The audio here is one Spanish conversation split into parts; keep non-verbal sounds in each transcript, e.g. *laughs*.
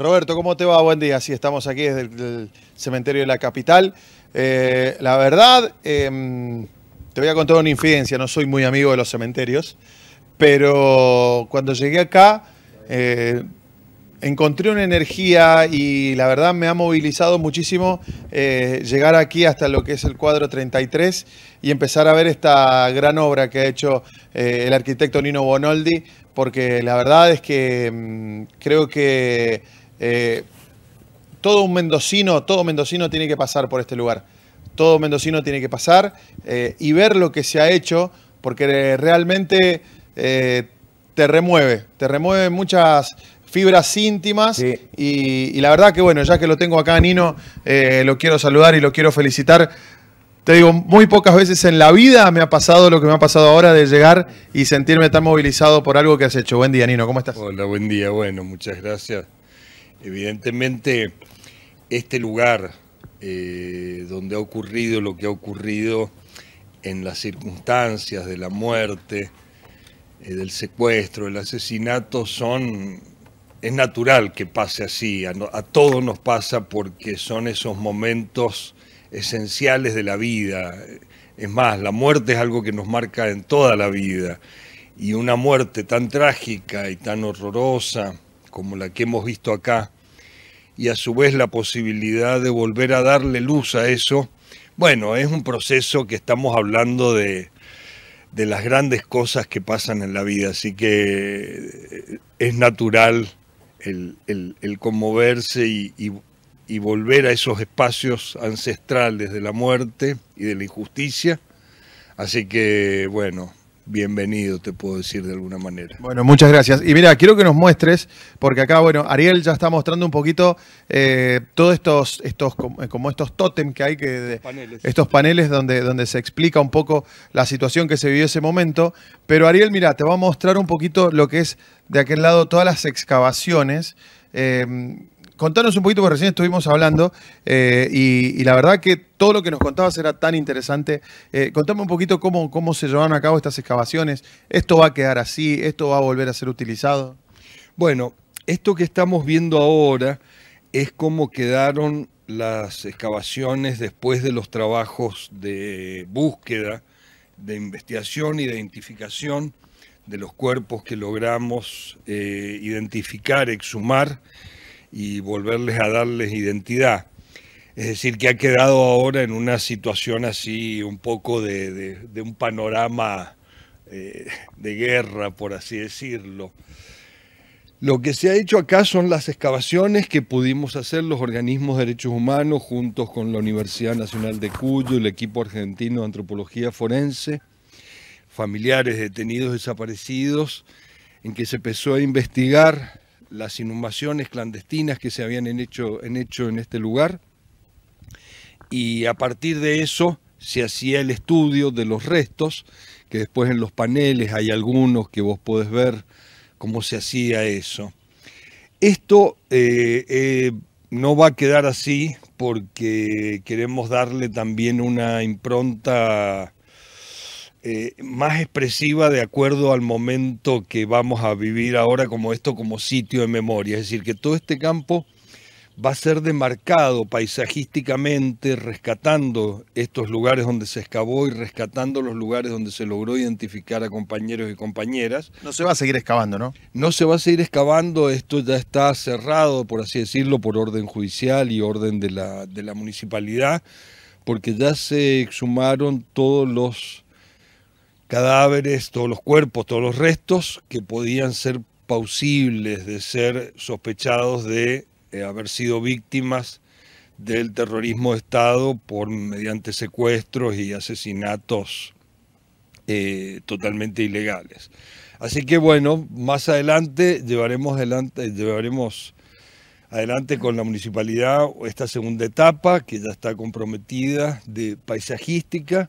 Roberto, ¿cómo te va? Buen día. Sí, estamos aquí desde el, cementerio de la capital. Eh, la verdad, em, te voy a contar una infidencia, no soy muy amigo de los cementerios, pero cuando llegué acá eh, encontré una energía y la verdad me ha movilizado muchísimo eh, llegar aquí hasta lo que es el cuadro 33 y empezar a ver esta gran obra que ha hecho el arquitecto Nino Bonoldi, porque la verdad es que em, creo que eh, todo un mendocino, todo mendocino tiene que pasar por este lugar. Todo mendocino tiene que pasar eh, y ver lo que se ha hecho, porque eh, realmente te remueve, te remueve muchas fibras íntimas y, la verdad que bueno, ya que lo tengo acá Nino, lo quiero saludar y lo quiero felicitar. Te digo, muy pocas veces en la vida me ha pasado lo que me ha pasado ahora de llegar y sentirme tan movilizado por algo que has hecho. Buen día Nino, ¿cómo estás? Hola, buen día, bueno, muchas gracias. Evidentemente, este lugar eh, donde ha ocurrido lo que ha ocurrido en las circunstancias de la muerte, eh, del secuestro, del asesinato, son. Es natural que pase así, a, a todos nos pasa porque son esos momentos esenciales de la vida. Es más, la muerte es algo que nos marca en toda la vida. Y una muerte tan trágica y tan horrorosa, como la que hemos visto acá, y a su vez la posibilidad de volver a darle luz a eso, bueno, es un proceso que estamos hablando de, de las grandes cosas que pasan en la vida, así que eh, es natural el, conmoverse y volver a esos espacios ancestrales de la muerte y de la injusticia. Así que, bueno, bienvenido, te puedo decir de alguna manera. Bueno, muchas gracias. Y mira, quiero que nos muestres, porque acá, bueno, Ariel ya está mostrando un poquito eh, todos estos, estos, eh, como estos tótem que hay, que estos paneles donde, donde se explica un poco la situación que se vivió ese momento. Pero Ariel, mira, te va a mostrar un poquito lo que es de aquel lado todas las excavaciones. Eh, contanos un poquito, porque recién estuvimos hablando eh, y, la verdad que todo lo que nos contabas era tan interesante. Eh, contame un poquito cómo, cómo se llevaron a cabo estas excavaciones. ¿Esto va a quedar así? ¿Esto va a volver a ser utilizado? Bueno, esto que estamos viendo ahora es cómo quedaron las excavaciones después de los trabajos de búsqueda, de investigación y de identificación de los cuerpos que logramos eh, identificar, exhumar y volverles a darles identidad. Es decir, que ha quedado ahora en una situación así, un poco de, un panorama eh, de guerra, por así decirlo. Lo que se ha hecho acá son las excavaciones que pudimos hacer los organismos de derechos humanos juntos con la Universidad Nacional de Cuyo, el equipo argentino de antropología forense, familiares detenidos desaparecidos, en que se empezó a investigar las inhumaciones clandestinas que se habían hecho, en hecho en este lugar. Y a partir de eso se hacía el estudio de los restos, que después en los paneles hay algunos que vos podés ver cómo se hacía eso. Esto eh, eh, no va a quedar así porque queremos darle también una impronta eh, más expresiva de acuerdo al momento que vamos a vivir ahora como esto, como sitio de memoria. Es decir, que todo este campo va a ser demarcado paisajísticamente, rescatando estos lugares donde se excavó y rescatando los lugares donde se logró identificar a compañeros y compañeras. No se va a seguir excavando, ¿no? No se va a seguir excavando, esto ya está cerrado, por así decirlo, por orden judicial y orden de la, de la municipalidad, porque ya se exhumaron todos los cadáveres, todos los cuerpos, todos los restos que podían ser pausibles de ser sospechados de eh, haber sido víctimas del terrorismo de Estado por mediante secuestros y asesinatos eh, totalmente ilegales. Así que bueno, más adelante llevaremos adelante, llevaremos adelante con la municipalidad esta segunda etapa que ya está comprometida de paisajística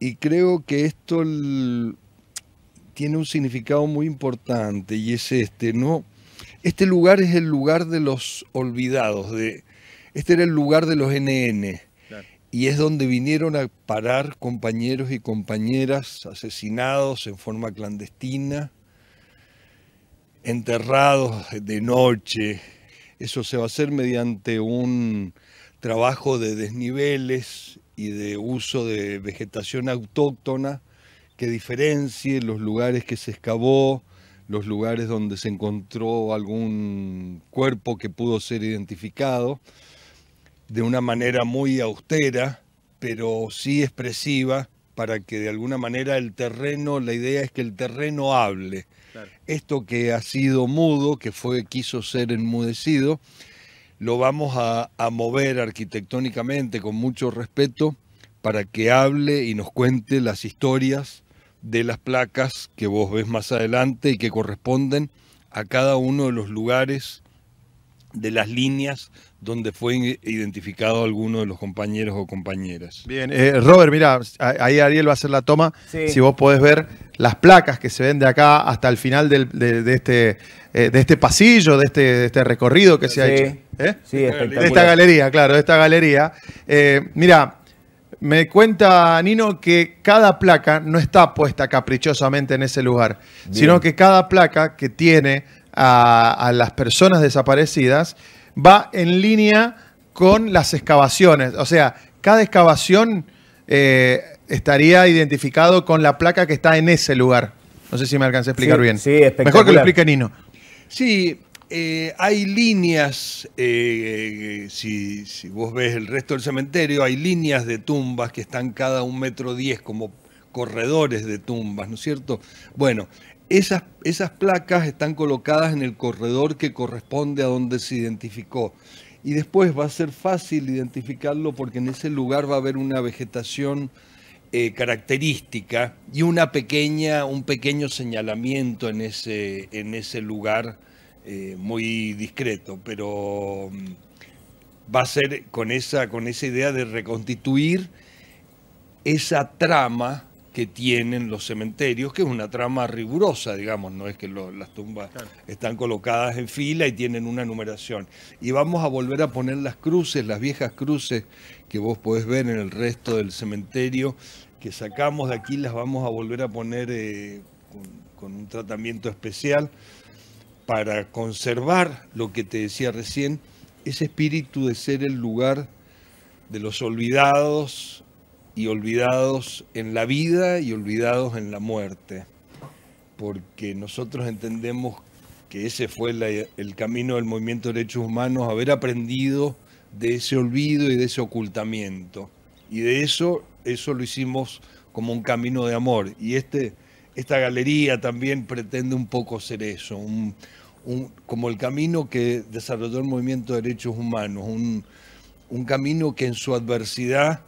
y creo que esto tiene un significado muy importante y es este, ¿no? Este lugar es el lugar de los olvidados, de, este era el lugar de los NN y es donde vinieron a parar compañeros y compañeras asesinados en forma clandestina, enterrados de noche. Eso se va a hacer mediante un trabajo de desniveles y de uso de vegetación autóctona que diferencie los lugares que se excavó, los lugares donde se encontró algún cuerpo que pudo ser identificado, de una manera muy austera, pero sí expresiva, para que de alguna manera el terreno, la idea es que el terreno hable. Esto que ha sido mudo, que fue, quiso ser enmudecido, lo vamos a, mover arquitectónicamente con mucho respeto para que hable y nos cuente las historias de las placas que vos ves más adelante y que corresponden a cada uno de los lugares de las líneas donde fue identificado alguno de los compañeros o compañeras. Bien, eh, Robert, mira, ahí Ariel va a hacer la toma, si vos podés ver las placas que se ven de acá hasta el final de, este, eh, de este pasillo, de este, este recorrido que se ha hecho. ¿eh? Sí, De esta galería, claro, de esta galería. Eh, mira, me cuenta Nino que cada placa no está puesta caprichosamente en ese lugar, sino que cada placa que tiene a, las personas desaparecidas va en línea con las excavaciones. O sea, cada excavación estaría identificado con la placa que está en ese lugar. No sé si me alcancé a explicar bien. Sí, Mejor que lo explique Nino. Sí, eh, hay líneas, eh, eh, si, vos ves el resto del cementerio, hay líneas de tumbas que están cada un metro diez como corredores de tumbas, ¿no es cierto? Bueno, esas, esas placas están colocadas en el corredor que corresponde a donde se identificó y después va a ser fácil identificarlo porque en ese lugar va a haber una vegetación eh, característica y una pequeña, un pequeño señalamiento en ese, en ese lugar eh, muy discreto, pero mm, va a ser con esa, con esa idea de reconstituir esa trama que tienen los cementerios, que es una trama rigurosa, digamos, no es que las tumbas están colocadas en fila y tienen una numeración. Y vamos a volver a poner las cruces, las viejas cruces que vos podés ver en el resto del cementerio, que sacamos de aquí, las vamos a volver a poner eh, con un tratamiento especial para conservar lo que te decía recién, ese espíritu de ser el lugar de los olvidados, y olvidados en la vida y olvidados en la muerte, porque nosotros entendemos que ese fue el camino del movimiento de derechos humanos, haber aprendido de ese olvido y de ese ocultamiento. Y de eso, eso lo hicimos como un camino de amor. Y este, esta galería también pretende un poco ser eso, como el camino que desarrolló el movimiento de derechos humanos, un, un camino que en su adversidad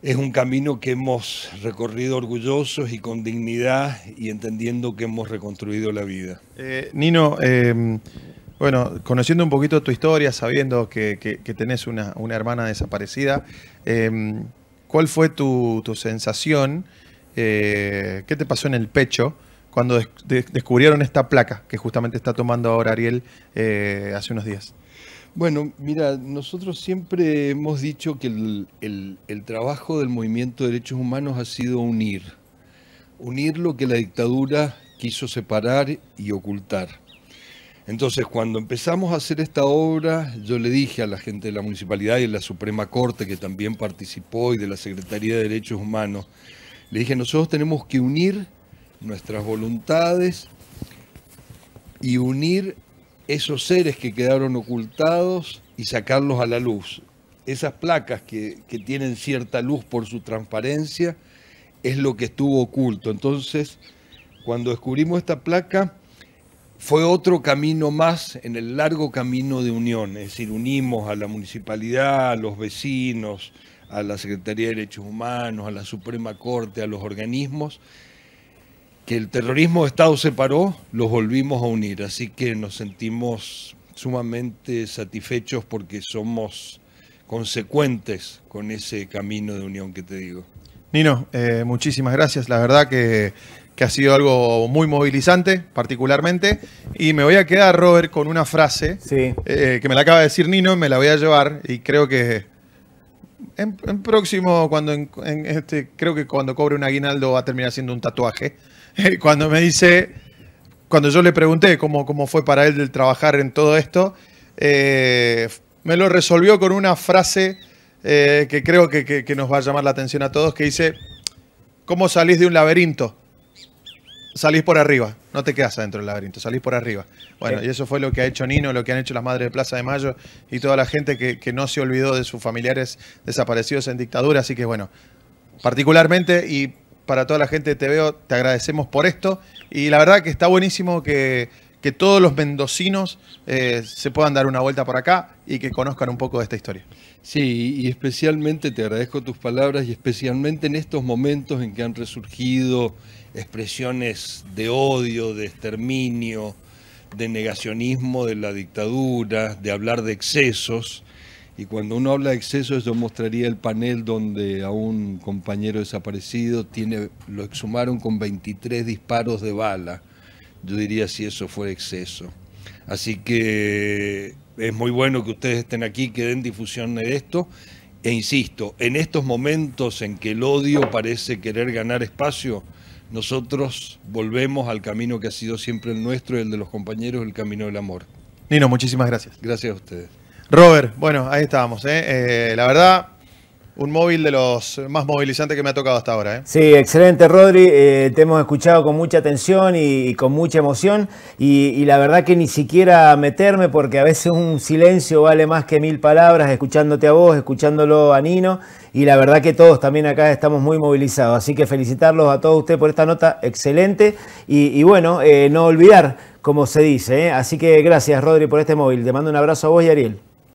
es un camino que hemos recorrido orgullosos y con dignidad y entendiendo que hemos reconstruido la vida. Eh, Nino, em, bueno, conociendo un poquito tu historia, sabiendo que, tenés una, hermana desaparecida, em, ¿cuál fue tu, sensación? Eh, ¿Qué te pasó en el pecho cuando descubrieron esta placa que justamente está tomando ahora Ariel eh, hace unos días? Bueno, mira, nosotros siempre hemos dicho que el, trabajo del movimiento de derechos humanos ha sido unir, unir lo que la dictadura quiso separar y ocultar. Entonces, cuando empezamos a hacer esta obra, yo le dije a la gente de la municipalidad y de la Suprema Corte, que también participó, y de la Secretaría de Derechos Humanos, le dije, nosotros tenemos que unir nuestras voluntades y unir esos seres que quedaron ocultados y sacarlos a la luz. Esas placas que, tienen cierta luz por su transparencia es lo que estuvo oculto. Entonces, cuando descubrimos esta placa, fue otro camino más en el largo camino de unión, es decir, unimos a la municipalidad, a los vecinos, a la Secretaría de Derechos Humanos, a la Suprema Corte, a los organismos, que el terrorismo de Estado paró, los volvimos a unir. Así que nos sentimos sumamente satisfechos porque somos consecuentes con ese camino de unión que te digo. Nino, eh, muchísimas gracias. La verdad que, ha sido algo muy movilizante, particularmente. Y me voy a quedar, Robert, con una frase eh, que me la acaba de decir Nino, me la voy a llevar y creo que en, próximo, cuando este, creo que cuando cobre un aguinaldo va a terminar siendo un tatuaje. *laughs* cuando me dice, cuando yo le pregunté cómo, fue para él trabajar en todo esto, eh, me lo resolvió con una frase eh, que creo que, nos va a llamar la atención a todos, que dice, ¿cómo salís de un laberinto? Salís por arriba, no te quedas adentro del laberinto, salís por arriba. Bueno, y eso fue lo que ha hecho Nino, lo que han hecho las Madres de Plaza de Mayo y toda la gente que, que no se olvidó de sus familiares desaparecidos en dictadura, así que bueno, particularmente y para toda la gente de veo te agradecemos por esto. Y la verdad que está buenísimo que, todos los mendocinos eh, se puedan dar una vuelta por acá y que conozcan un poco de esta historia. Sí, y especialmente te agradezco tus palabras y especialmente en estos momentos en que han resurgido expresiones de odio, de exterminio, de negacionismo de la dictadura, de hablar de excesos. Y cuando uno habla de exceso, yo mostraría el panel donde a un compañero desaparecido tiene, lo exhumaron con 23 disparos de bala. Yo diría si eso fue exceso. Así que eh, es muy bueno que ustedes estén aquí, que den difusión de esto. E insisto, en estos momentos en que el odio parece querer ganar espacio, nosotros volvemos al camino que ha sido siempre el nuestro, el de los compañeros, el camino del amor. Nino, muchísimas gracias. Gracias a ustedes. Robert, bueno, ahí estábamos. ¿eh? Eh, la verdad, un móvil de los más movilizantes que me ha tocado hasta ahora. ¿eh? Sí, excelente, Rodri. te hemos escuchado con mucha atención y, con mucha emoción. Y, la verdad que ni siquiera meterme, porque a veces un silencio vale más que mil palabras, escuchándote a vos, escuchándolo a Nino. Y la verdad que todos también acá estamos muy movilizados. Así que felicitarlos a todos ustedes por esta nota excelente. Y, bueno, no olvidar, como se dice. Así que gracias, Rodri, por este móvil. Te mando un abrazo a vos y a Ariel.